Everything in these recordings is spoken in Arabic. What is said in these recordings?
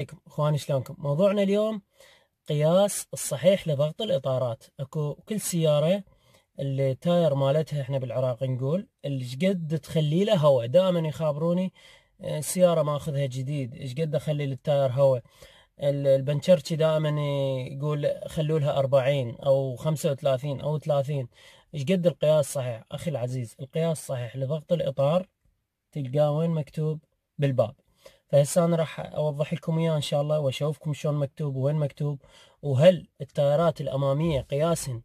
عليكم اخواني شلونكم موضوعنا اليوم قياس الصحيح لضغط الاطارات اكو كل سياره التاير مالتها احنا بالعراق نقول اللي قد تخلي له هواء دائما يخابروني السياره إيه، ما اخذها جديد ايش قد اخلي للتاير هواء البنشرتي دائما يقول خلوا لها 40 او 35 او 30 ايش قد القياس صحيح اخي العزيز القياس صحيح لضغط الاطار تلقاه وين مكتوب بالباب فهسه انا راح اوضح لكم اياه ان شاء الله واشوفكم شلون مكتوب وين مكتوب وهل التايرات الاماميه قياسا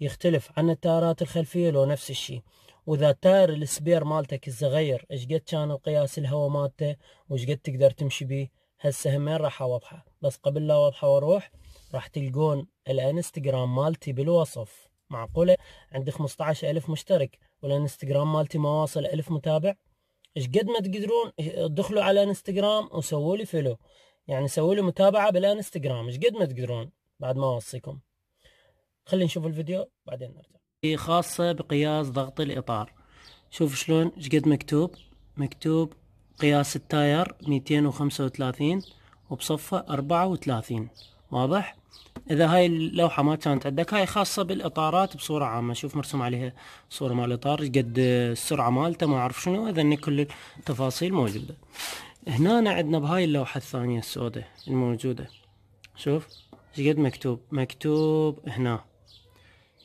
يختلف عن التايرات الخلفيه لو نفس الشيء واذا تاير السبير مالتك الصغير ايش قد كان القياس الهواء مالته وايش قد تقدر تمشي بيه هسه همين راح اوضحه بس قبل لا اوضحه واروح راح تلقون الانستغرام مالتي بالوصف معقوله عندي 15000 مشترك والانستغرام مالتي ما واصل 1000 متابع ايش قد ما تقدرون إيه، دخلوا على انستغرام وسووا لي فلو يعني سووا لي متابعه بالانستغرام ايش قد ما تقدرون بعد ما اوصيكم خلينا نشوف الفيديو بعدين نرجع خاصه بقياس ضغط الاطار شوف شلون ايش قد مكتوب مكتوب قياس التاير 235 وبصفه 34 واضح اذا هاي اللوحه ما كانت عندك هاي خاصه بالاطارات بصوره عامه شوف مرسوم عليها صوره مال الاطار قد السرعه مالته ما اعرف شنو اذا كل التفاصيل موجوده هنا عندنا بهاي اللوحه الثانيه السوداء الموجوده شوف ايش قد مكتوب مكتوب هنا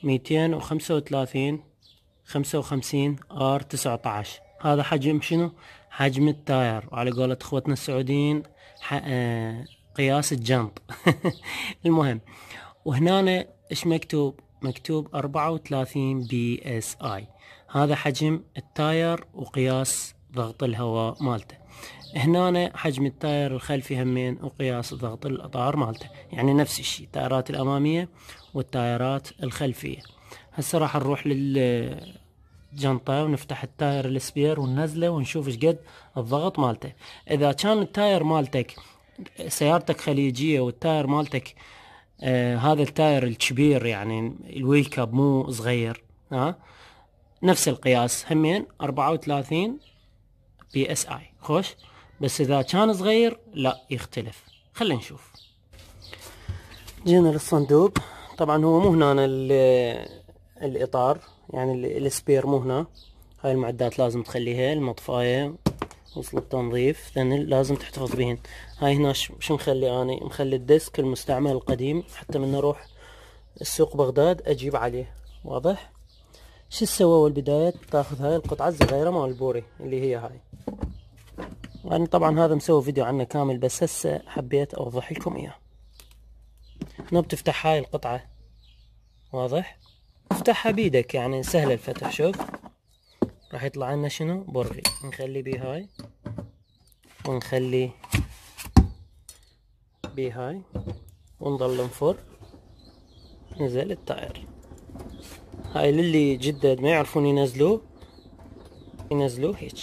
235 55 ار 19 هذا حجم شنو حجم التاير وعلى قولة اخوتنا السعوديين آه، قياس الجنط المهم وهنا ايش مكتوب مكتوب 34 بي اس اي هذا حجم التاير وقياس ضغط الهواء مالته هنا حجم التاير الخلفي همين وقياس ضغط الاطار مالته يعني نفس الشيء التايرات الاماميه والتايرات الخلفيه هسه راح نروح للجنطه ونفتح التاير السبير وننزله ونشوف ايش قد الضغط مالته اذا كان التاير مالتك سيارتك خليجيه والتاير مالتك آه هذا التاير الكبير يعني الويل مو صغير ها آه نفس القياس همين 34 بي اس اي خوش بس اذا كان صغير لا يختلف خلينا نشوف جينا للصندوق طبعا هو مو هنا الاطار يعني السبير مو هنا هاي المعدات لازم تخليها المطفايه وصل التنظيف لان لازم تحتفظ بهن هاي هنا شو مخلي اني مخلي الديسك المستعمل القديم حتى من اروح السوق بغداد اجيب عليه واضح شو تسوي اول بداية تاخذ هاي القطعة الصغيرة مال البوري اللي هي هاي وانا طبعا هذا مسوي فيديو عنه كامل بس هسه حبيت اوضح لكم اياه هنا بتفتح هاي القطعة واضح افتحها بيدك يعني سهل الفتح شوف راح يطلع لنا شنو برغي نخلي بي هاي ونخلي بي هاي ونضل نفر نزل التاير هاي للي جدد ما يعرفون ينزلوه ينزلوه هيك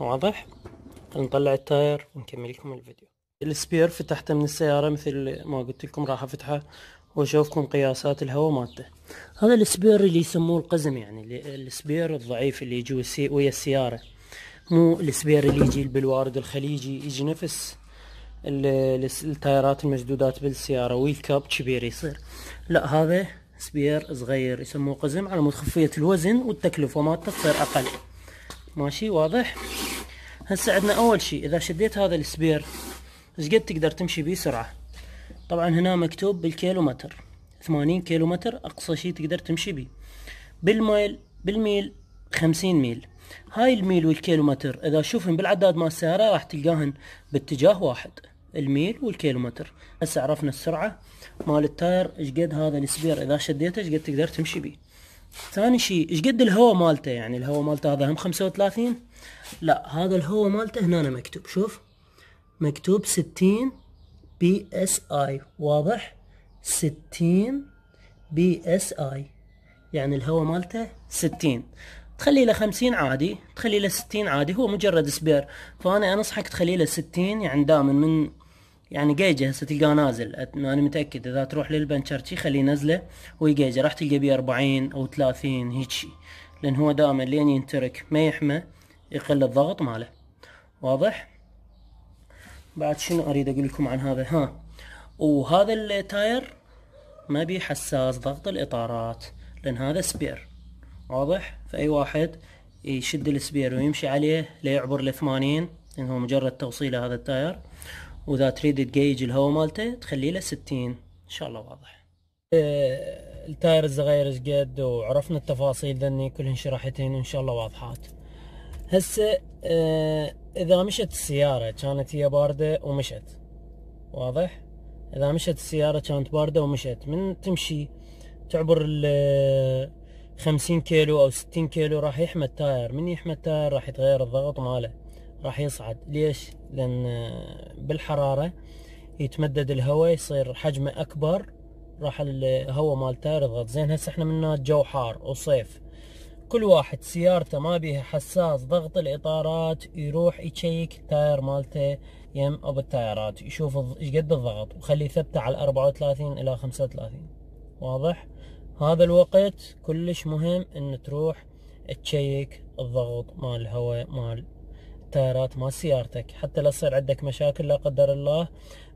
واضح نطلع التاير ونكمل لكم الفيديو السبير فتحته من السيارة مثل ما قلت لكم راح افتحه واشوفكم قياسات الهواء مالته هذا السبير اللي يسموه القزم يعني السبير الضعيف اللي يجي ويا السياره مو السبير اللي يجي بالوارد الخليجي يجي نفس التايرات المشدودات بالسياره ويكاب كبير يصير لا هذا سبير صغير يسموه قزم على خفيه الوزن والتكلفه مالته تصير اقل ماشي واضح هسه عندنا اول شيء اذا شديت هذا السبير ايش قد تقدر تمشي بيه سرعه طبعا هنا مكتوب بالكيلومتر ثمانين كيلومتر أقصى شيء تقدر تمشي بيه بالميل بالميل خمسين ميل هاي الميل والكيلومتر إذا شوفهم بالعداد مال السيارة راح تلقاهن باتجاه واحد الميل والكيلومتر هسه عرفنا السرعة مال التاير ايش قد هذا السبير إذا شديته ايش قد تقدر تمشي بيه ثاني شيء ايش قد الهواء مالته يعني الهواء مالته هذا هم 35 لا هذا الهواء مالته هنا مكتوب شوف مكتوب 60 بي اس اي واضح 60 بي اس اي يعني الهواء مالته 60 تخلي له 50 عادي تخلي له 60 عادي هو مجرد سبير فانا انصحك تخلي له 60 يعني دائما من يعني جيجه هسه تلقاه نازل انا متاكد اذا تروح للبنشر للبنشرتشي خليه نزله ويجيجه راح تلقى بيه 40 او 30 هيك شيء لان هو دائما لين ينترك ما يحمى يقل الضغط ماله واضح بعد شنو اريد اقول لكم عن هذا ها وهذا التاير ما بيه حساس ضغط الاطارات لان هذا سبير واضح فاي واحد يشد السبير ويمشي عليه ليعبر ال 80 لان هو مجرد توصيله هذا التاير واذا تريد تجيج الهواء مالته تخليه له 60 ان شاء الله واضح إيه، التاير الصغير ايش قد وعرفنا التفاصيل ذني كلهن شرحتين وان شاء الله واضحات هسه إيه، اذا مشت السيارة كانت هي باردة ومشت واضح اذا مشت السيارة كانت باردة ومشت من تمشي تعبر ال 50 كيلو او 60 كيلو راح يحمى التاير من يحمى التاير راح يتغير الضغط ماله راح يصعد ليش لان بالحرارة يتمدد الهواء يصير حجمه اكبر راح الهواء مال التاير يضغط زين هسه احنا من جو حار وصيف كل واحد سيارته ما بيها حساس ضغط الاطارات يروح يشيك التاير مالته يم ابو التايرات يشوف ايش قد الضغط وخليه يثبته على 34 الى 35 واضح هذا الوقت كلش مهم ان تروح تشيك الضغط مال الهواء مال التايرات مال سيارتك حتى لا تصير عندك مشاكل لا قدر الله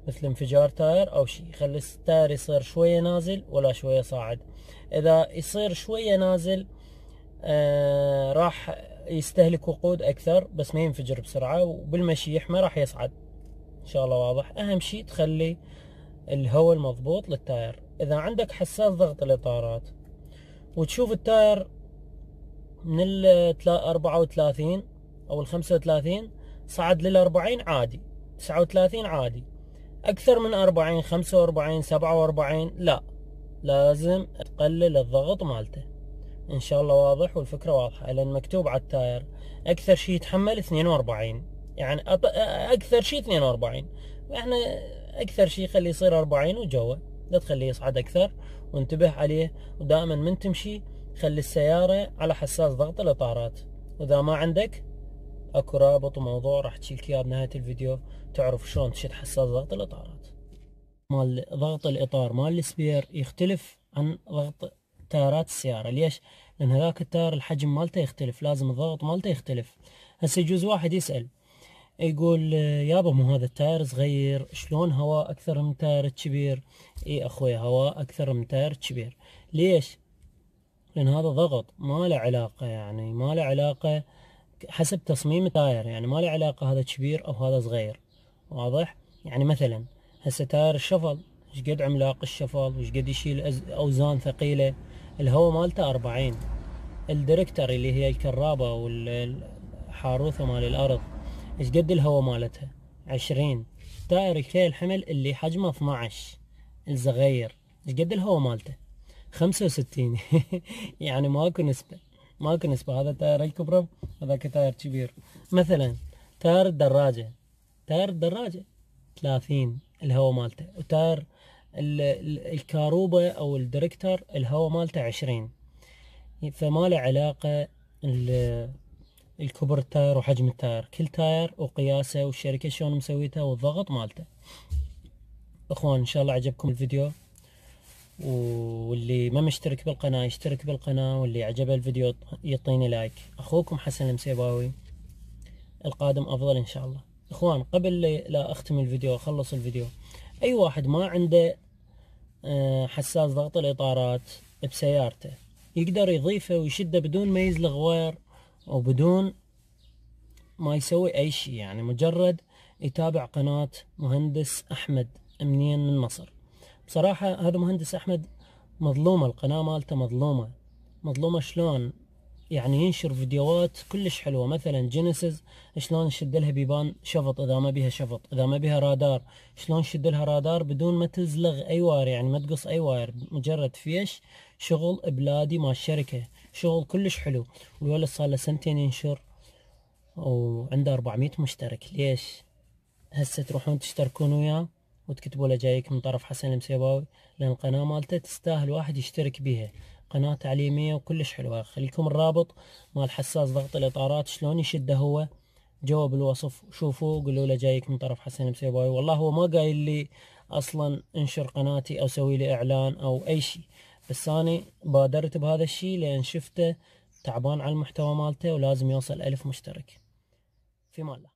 مثل انفجار تاير او شيء يخلي التاير يصير شويه نازل ولا شويه صاعد اذا يصير شويه نازل آه، راح يستهلك وقود اكثر بس ما ينفجر بسرعه وبالمشيح ما راح يصعد ان شاء الله واضح اهم شيء تخلي الهواء المضبوط للتاير اذا عندك حساس ضغط الاطارات وتشوف التاير من ال 34 او ال 35 صعد لل 40 عادي 39 عادي اكثر من 40 45 47 لا لازم تقلل الضغط مالته ان شاء الله واضح والفكره واضحه لان مكتوب على التاير اكثر شيء يتحمل 42 يعني أط... اكثر شيء 42 احنا اكثر شيء خليه يصير 40 وجوه لا تخليه يصعد اكثر وانتبه عليه ودائما من تمشي خلي السياره على حساس ضغط الاطارات واذا ما عندك اكو رابط وموضوع راح تشيلك اياه بنهايه الفيديو تعرف شلون تشد حساس ضغط الاطارات مال ضغط الاطار مال السبير يختلف عن ضغط تيارات السيارة ليش؟ لأن هذاك التاير الحجم مالته يختلف لازم الضغط مالته يختلف هسه يجوز واحد يسأل يقول يابا مو هذا التاير صغير شلون هواء أكثر من تاير كبير إي أخوي هواء أكثر من تاير كبير ليش؟ لأن هذا ضغط ما له علاقة يعني ما له علاقة حسب تصميم التاير يعني ما له علاقة هذا كبير أو هذا صغير واضح؟ يعني مثلا هسه تاير الشفل ايش قد عملاق الشفل وايش قد يشيل اوزان ثقيله الهواء مالته أربعين الديركتر اللي هي الكرابة والحاروثة مال الأرض ايش قد الهواء مالتها عشرين دائر الكيل الحمل اللي حجمه 12 الصغير ايش قد الهواء مالته خمسة وستين يعني ماكو نسبة ماكو نسبة هذا التاير الكبرى هذاك تاير كبير مثلا تاير الدراجة تاير الدراجة ثلاثين الهواء مالته وتاير الكاروبه او الديركتر الهواء مالته عشرين فما له علاقه الكبر التاير وحجم التاير كل تاير وقياسه والشركه شلون مسويته والضغط مالته اخوان ان شاء الله عجبكم الفيديو واللي ما مشترك بالقناه يشترك بالقناه واللي عجبه الفيديو يعطيني لايك اخوكم حسن المسيباوي القادم افضل ان شاء الله اخوان قبل لا اختم الفيديو اخلص الفيديو اي واحد ما عنده آه، حساس ضغط الاطارات بسيارته يقدر يضيفه ويشده بدون ما يزلق غير وبدون ما يسوي اي شيء يعني مجرد يتابع قناة مهندس احمد منين من مصر بصراحة هذا مهندس احمد مظلومة القناة مالته مظلومة مظلومة شلون يعني ينشر فيديوهات كلش حلوه مثلا جينيسيس شلون نشد لها بيبان شفط اذا ما بيها شفط اذا ما بيها رادار شلون نشد لها رادار بدون ما تزلغ اي واير يعني ما تقص اي واير مجرد فيش شغل بلادي مع الشركه شغل كلش حلو والولد صار له سنتين ينشر وعنده 400 مشترك ليش هسه تروحون تشتركون وياه وتكتبوا له جايك من طرف حسن المسيباوي لان القناه مالته تستاهل واحد يشترك بيها قناة تعليمية وكلش حلوة خليكم الرابط مال حساس ضغط الإطارات شلون يشده هو جوا بالوصف شوفوه قولوا له جايك من طرف حسن مسيباوي والله هو ما قايل لي أصلا انشر قناتي أو سوي لي إعلان أو أي شيء بس أنا بادرت بهذا الشيء لأن شفته تعبان على المحتوى مالته ولازم يوصل ألف مشترك في مال